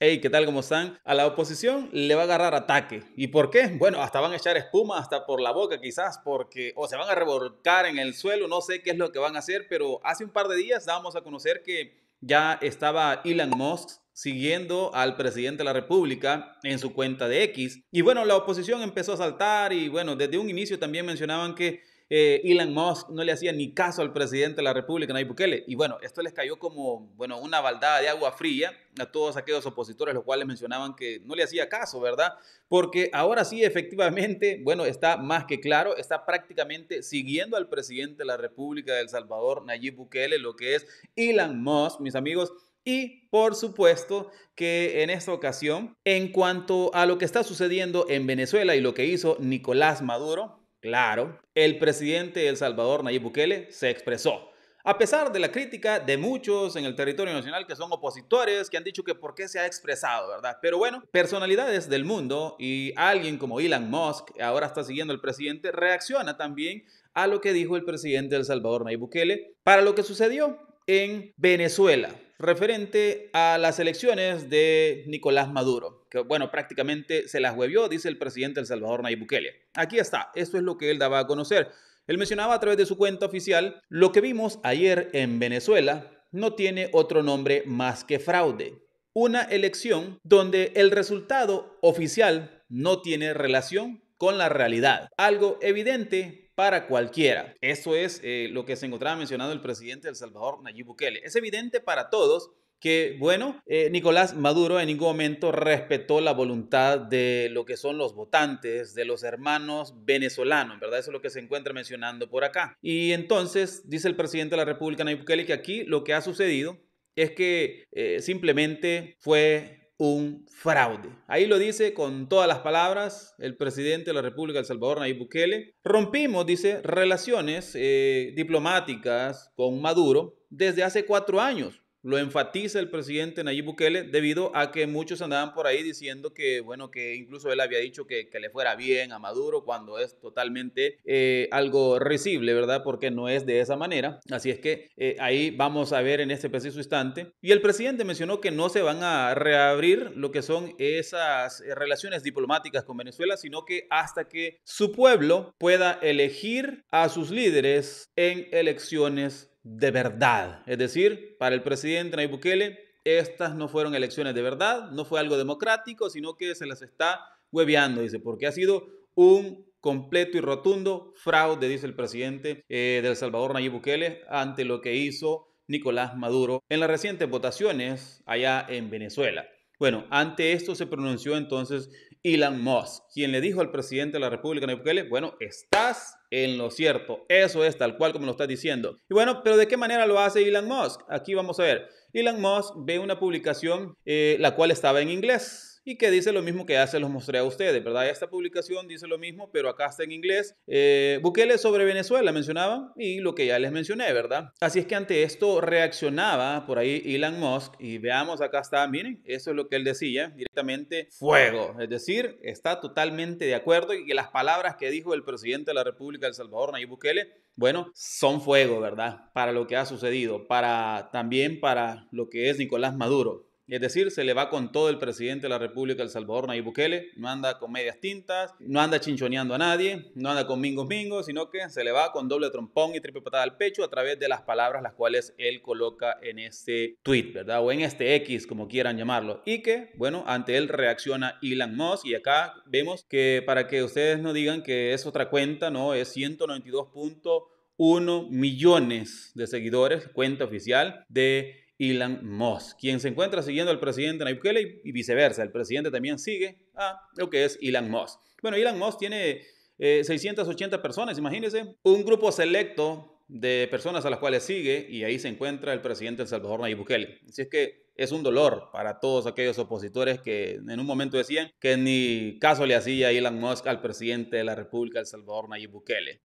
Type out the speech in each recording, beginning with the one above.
Hey, ¿qué tal? ¿Cómo están? A la oposición le va a agarrar ataque. ¿Y por qué? Bueno, hasta van a echar espuma hasta por la boca quizás, porque o se van a revolcar en el suelo, no sé qué es lo que van a hacer, pero hace un par de días vamos a conocer que ya estaba Elon Musk siguiendo al presidente de la República en su cuenta de X. Y bueno, la oposición empezó a saltar y bueno, desde un inicio también mencionaban que eh, Elon Musk no le hacía ni caso al presidente de la República, Nayib Bukele. Y bueno, esto les cayó como bueno, una baldada de agua fría a todos aquellos opositores, los cuales mencionaban que no le hacía caso, ¿verdad? Porque ahora sí, efectivamente, bueno, está más que claro, está prácticamente siguiendo al presidente de la República de El Salvador, Nayib Bukele, lo que es Elon Musk, mis amigos. Y por supuesto que en esta ocasión, en cuanto a lo que está sucediendo en Venezuela y lo que hizo Nicolás Maduro, Claro, el presidente de El Salvador, Nayib Bukele, se expresó. A pesar de la crítica de muchos en el territorio nacional que son opositores, que han dicho que por qué se ha expresado, ¿verdad? Pero bueno, personalidades del mundo y alguien como Elon Musk, ahora está siguiendo al presidente, reacciona también a lo que dijo el presidente de El Salvador, Nayib Bukele, para lo que sucedió en Venezuela referente a las elecciones de Nicolás Maduro, que bueno, prácticamente se las huevió, dice el presidente del Salvador Nayib Bukele. Aquí está, esto es lo que él daba a conocer. Él mencionaba a través de su cuenta oficial, lo que vimos ayer en Venezuela no tiene otro nombre más que fraude. Una elección donde el resultado oficial no tiene relación con la realidad. Algo evidente para cualquiera. Eso es eh, lo que se encontraba mencionado el presidente del Salvador, Nayib Bukele. Es evidente para todos que, bueno, eh, Nicolás Maduro en ningún momento respetó la voluntad de lo que son los votantes, de los hermanos venezolanos, En ¿verdad? Eso es lo que se encuentra mencionando por acá. Y entonces dice el presidente de la República, Nayib Bukele, que aquí lo que ha sucedido es que eh, simplemente fue un fraude. Ahí lo dice con todas las palabras el presidente de la República del Salvador, Nayib Bukele. Rompimos, dice, relaciones eh, diplomáticas con Maduro desde hace cuatro años. Lo enfatiza el presidente Nayib Bukele debido a que muchos andaban por ahí diciendo que, bueno, que incluso él había dicho que, que le fuera bien a Maduro cuando es totalmente eh, algo risible, ¿verdad? Porque no es de esa manera. Así es que eh, ahí vamos a ver en este preciso instante. Y el presidente mencionó que no se van a reabrir lo que son esas eh, relaciones diplomáticas con Venezuela, sino que hasta que su pueblo pueda elegir a sus líderes en elecciones de verdad. Es decir, para el presidente Nayib Bukele, estas no fueron elecciones de verdad, no fue algo democrático, sino que se las está hueveando, dice, porque ha sido un completo y rotundo fraude, dice el presidente eh, de El Salvador, Nayib Bukele, ante lo que hizo Nicolás Maduro en las recientes votaciones allá en Venezuela. Bueno, ante esto se pronunció entonces Elon Musk, quien le dijo al presidente de la República, Nayib Bukele, bueno, estás en lo cierto. Eso es tal cual como lo estás diciendo. Y bueno, pero ¿de qué manera lo hace Elon Musk? Aquí vamos a ver. Elon Musk ve una publicación eh, la cual estaba en inglés y que dice lo mismo que ya se los mostré a ustedes, ¿verdad? Esta publicación dice lo mismo, pero acá está en inglés. Eh, Bukele sobre Venezuela mencionaba y lo que ya les mencioné, ¿verdad? Así es que ante esto reaccionaba por ahí Elon Musk y veamos acá está, miren, eso es lo que él decía directamente, fuego, es decir, está totalmente de acuerdo y que las palabras que dijo el presidente de la República del de Salvador, Nayib Bukele, bueno, son fuego, ¿verdad? Para lo que ha sucedido, para también para lo que es Nicolás Maduro. Es decir, se le va con todo el presidente de la República El Salvador, Nayib Bukele. No anda con medias tintas, no anda chinchoneando a nadie, no anda con mingos mingos, sino que se le va con doble trompón y triple patada al pecho a través de las palabras las cuales él coloca en este tweet, ¿verdad? O en este X, como quieran llamarlo. Y que, bueno, ante él reacciona Elon Musk. Y acá vemos que para que ustedes no digan que es otra cuenta, no, es 192.1 millones de seguidores, cuenta oficial de Elon Musk, quien se encuentra siguiendo al presidente Nayib Bukele y viceversa. El presidente también sigue a lo que es Elon Musk. Bueno, Elon Musk tiene 680 eh, personas, imagínense, un grupo selecto de personas a las cuales sigue y ahí se encuentra el presidente El Salvador Nayib Bukele. Así es que es un dolor para todos aquellos opositores que en un momento decían que ni caso le hacía Elon Musk al presidente de la República El Salvador Nayib Bukele.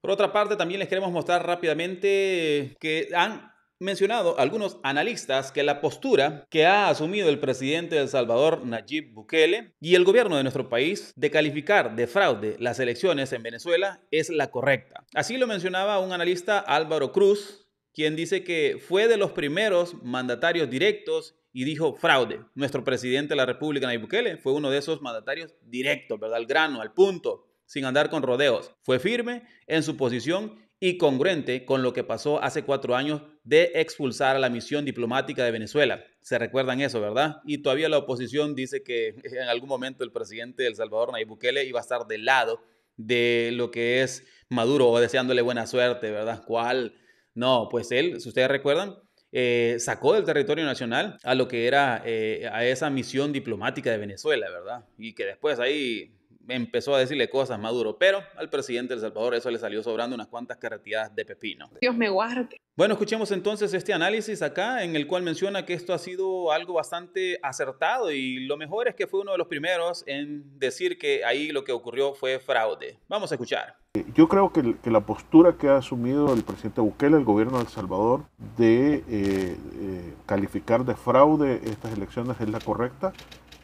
Por otra parte, también les queremos mostrar rápidamente que han mencionado algunos analistas que la postura que ha asumido el presidente de El Salvador, Nayib Bukele, y el gobierno de nuestro país de calificar de fraude las elecciones en Venezuela es la correcta. Así lo mencionaba un analista Álvaro Cruz, quien dice que fue de los primeros mandatarios directos y dijo fraude. Nuestro presidente de la República, Nayib Bukele, fue uno de esos mandatarios directos, ¿verdad? Al grano, al punto sin andar con rodeos. Fue firme en su posición y congruente con lo que pasó hace cuatro años de expulsar a la misión diplomática de Venezuela. Se recuerdan eso, ¿verdad? Y todavía la oposición dice que en algún momento el presidente del Salvador, Nayib Bukele, iba a estar del lado de lo que es Maduro o deseándole buena suerte, ¿verdad? ¿Cuál? No, pues él, si ustedes recuerdan, eh, sacó del territorio nacional a lo que era eh, a esa misión diplomática de Venezuela, ¿verdad? Y que después ahí empezó a decirle cosas Maduro, pero al presidente de El Salvador eso le salió sobrando unas cuantas carretillas de pepino. Dios me guarde. Bueno, escuchemos entonces este análisis acá en el cual menciona que esto ha sido algo bastante acertado y lo mejor es que fue uno de los primeros en decir que ahí lo que ocurrió fue fraude. Vamos a escuchar. Yo creo que, la postura que ha asumido el presidente Bukele, el gobierno de El Salvador, de eh, eh, calificar de fraude estas elecciones es la correcta.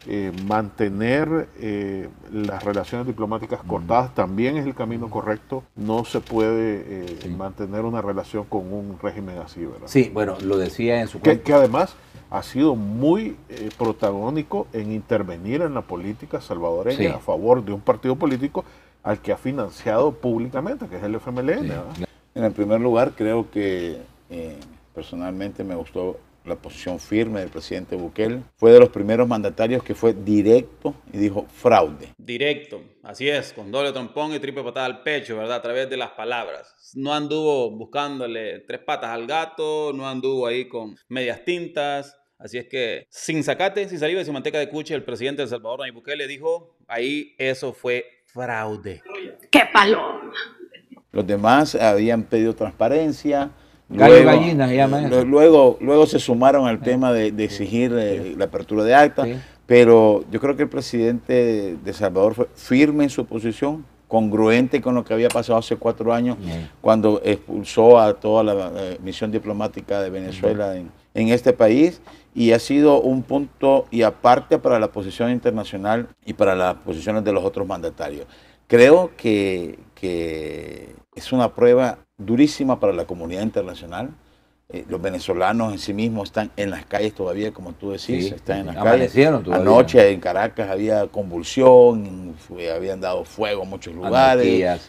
Eh, mantener eh, las relaciones diplomáticas cortadas también es el camino correcto. No se puede eh, mantener una relación con un régimen así, ¿verdad? Sí, bueno, lo decía en su que, además ha sido muy protagónico en intervenir en la política salvadoreña a favor de un partido político al que ha financiado públicamente, que es el FMLN. En el primer lugar, creo que personalmente me gustó la posición firme del presidente Bukele. Fue de los primeros mandatarios que fue directo y dijo fraude. Directo, así es, con doble trompón y triple patada al pecho, ¿verdad? A través de las palabras. No anduvo buscándole tres patas al gato, no anduvo ahí con medias tintas. Así es que sin sacate, sin saliva y sin manteca de cuche, el presidente de El Salvador, Nayib Bukele, dijo, ahí eso fue fraude. ¡Qué paloma! Los demás habían pedido transparencia, luego, gallina se Luego, se sumaron al tema de, exigir eh, la apertura de acta, pero yo creo que el presidente de Salvador fue firme en su posición, congruente con lo que había pasado hace cuatro años, cuando expulsó a toda la eh, misión diplomática de Venezuela en, en este país y ha sido un punto y aparte para la posición internacional y para las posiciones de los otros mandatarios. Creo que, es una prueba durísima para la comunidad internacional. Eh, los venezolanos en sí mismos están en las calles todavía, como tú decís, están en las calles. Anoche en Caracas había convulsión, habían dado fuego a muchos lugares.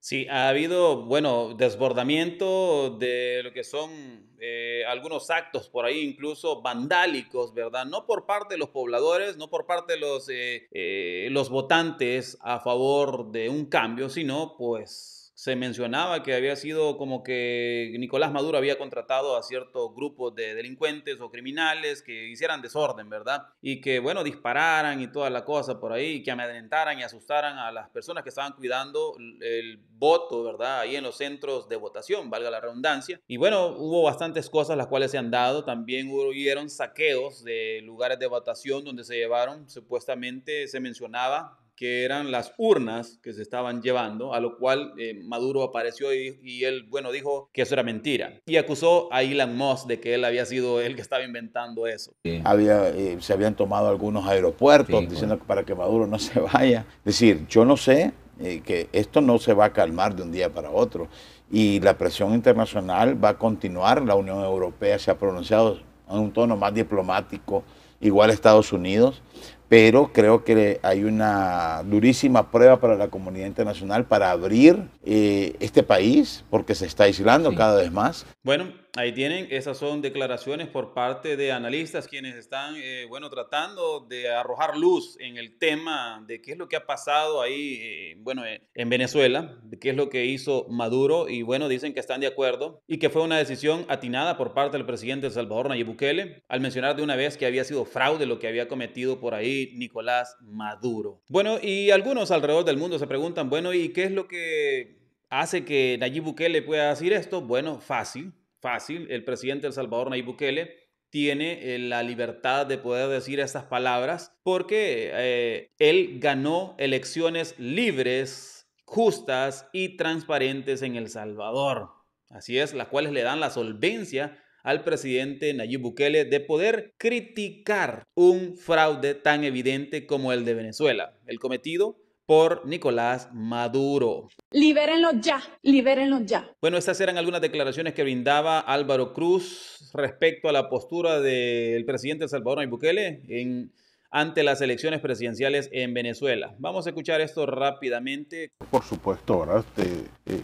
sí, ha habido, bueno, desbordamiento de lo que son eh, algunos actos por ahí incluso vandálicos, ¿verdad? No por parte de los pobladores, no por parte de los, eh, eh, los votantes a favor de un cambio, sino pues se mencionaba que había sido como que Nicolás Maduro había contratado a ciertos grupos de delincuentes o criminales que hicieran desorden, ¿verdad? Y que, bueno, dispararan y toda la cosa por ahí, que amedrentaran y asustaran a las personas que estaban cuidando el voto, ¿verdad? Ahí en los centros de votación, valga la redundancia. Y bueno, hubo bastantes cosas las cuales se han dado. También hubieron saqueos de lugares de votación donde se llevaron, supuestamente se mencionaba que eran las urnas que se estaban llevando, a lo cual eh, Maduro apareció y, él, bueno, dijo que eso era mentira. Y acusó a Elon Musk de que él había sido el que estaba inventando eso. Había, eh, se habían tomado algunos aeropuertos diciendo que para que Maduro no se vaya. Es decir, yo no sé eh, que esto no se va a calmar de un día para otro. Y la presión internacional va a continuar. La Unión Europea se ha pronunciado en un tono más diplomático, igual Estados Unidos pero creo que hay una durísima prueba para la comunidad internacional para abrir eh, este país, porque se está aislando cada vez más. Bueno, ahí tienen, esas son declaraciones por parte de analistas quienes están, eh, bueno, tratando de arrojar luz en el tema de qué es lo que ha pasado ahí, eh, bueno, en Venezuela, de qué es lo que hizo Maduro y bueno, dicen que están de acuerdo y que fue una decisión atinada por parte del presidente de Salvador Nayib Bukele al mencionar de una vez que había sido fraude lo que había cometido por ahí Nicolás Maduro. Bueno, y algunos alrededor del mundo se preguntan, bueno, ¿y qué es lo que hace que Nayib Bukele pueda decir esto? Bueno, fácil, fácil. El presidente del Salvador, Nayib Bukele, tiene eh, la libertad de poder decir estas palabras porque eh, él ganó elecciones libres, justas y transparentes en El Salvador. Así es, las cuales le dan la solvencia al presidente Nayib Bukele de poder criticar un fraude tan evidente como el de Venezuela, el cometido por Nicolás Maduro. Libérenlo ya, libérenlo ya. Bueno, estas eran algunas declaraciones que brindaba Álvaro Cruz respecto a la postura del presidente Salvador Nayib Bukele en ante las elecciones presidenciales en Venezuela. Vamos a escuchar esto rápidamente. Por supuesto, ¿verdad? Este, eh,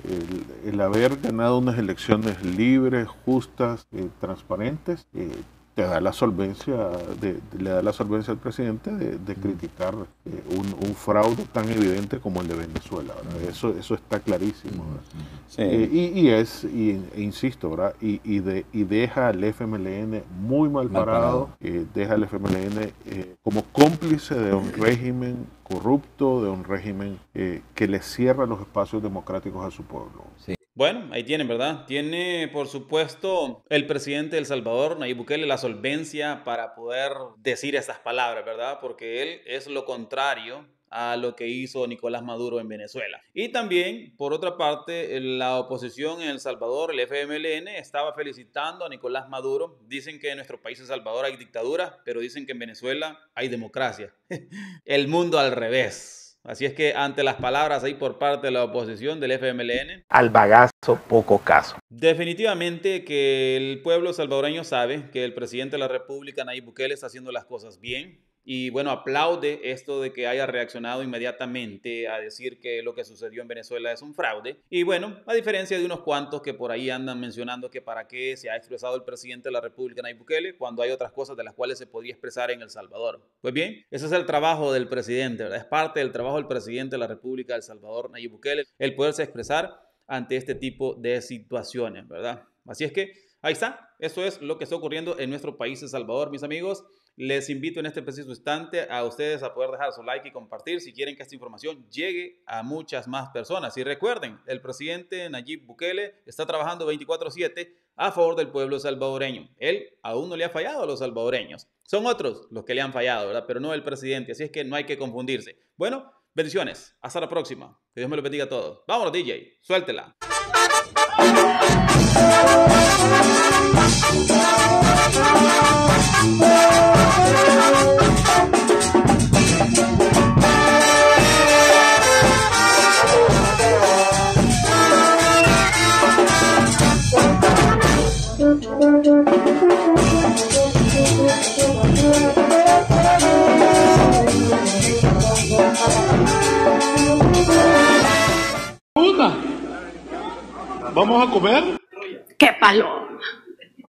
el, haber ganado unas elecciones libres, justas, eh, transparentes, eh, te da la solvencia, de, le da la solvencia al presidente de, criticar eh, un, fraude tan evidente como el de Venezuela. Eso, eso está clarísimo. Eh, y, es, y, e insisto, Y, deja al FMLN muy mal, parado, eh, deja al FMLN como cómplice de un régimen corrupto, de un régimen que le cierra los espacios democráticos a su pueblo. Sí. Bueno, ahí tienen, ¿verdad? Tiene, por supuesto, el presidente de El Salvador, Nayib Bukele, la solvencia para poder decir esas palabras, ¿verdad? Porque él es lo contrario a lo que hizo Nicolás Maduro en Venezuela. Y también, por otra parte, la oposición en El Salvador, el FMLN, estaba felicitando a Nicolás Maduro. Dicen que en nuestro país, El Salvador, hay dictadura, pero dicen que en Venezuela hay democracia. el mundo al revés. Así es que ante las palabras ahí por parte de la oposición del FMLN. Al bagazo, poco caso. Definitivamente que el pueblo salvadoreño sabe que el presidente de la República, Nayib Bukele, está haciendo las cosas bien y bueno, aplaude esto de que haya reaccionado inmediatamente a decir que lo que sucedió en Venezuela es un fraude. Y bueno, a diferencia de unos cuantos que por ahí andan mencionando que para qué se ha expresado el presidente de la República, Nayib Bukele, cuando hay otras cosas de las cuales se podría expresar en El Salvador. Pues bien, ese es el trabajo del presidente, ¿verdad? Es parte del trabajo del presidente de la República de El Salvador, Nayib Bukele, el poderse expresar ante este tipo de situaciones, ¿verdad? Así es que ahí está, eso es lo que está ocurriendo en nuestro país, El Salvador, mis amigos. Les invito en este preciso instante a ustedes a poder dejar su like y compartir si quieren que esta información llegue a muchas más personas. Y recuerden, el presidente Nayib Bukele está trabajando 24/7 a favor del pueblo salvadoreño. Él aún no le ha fallado a los salvadoreños. Son otros los que le han fallado, ¿verdad? Pero no el presidente, así es que no hay que confundirse. Bueno, bendiciones. Hasta la próxima. Que Dios me lo bendiga a todos. Vámonos, DJ. Suéltela.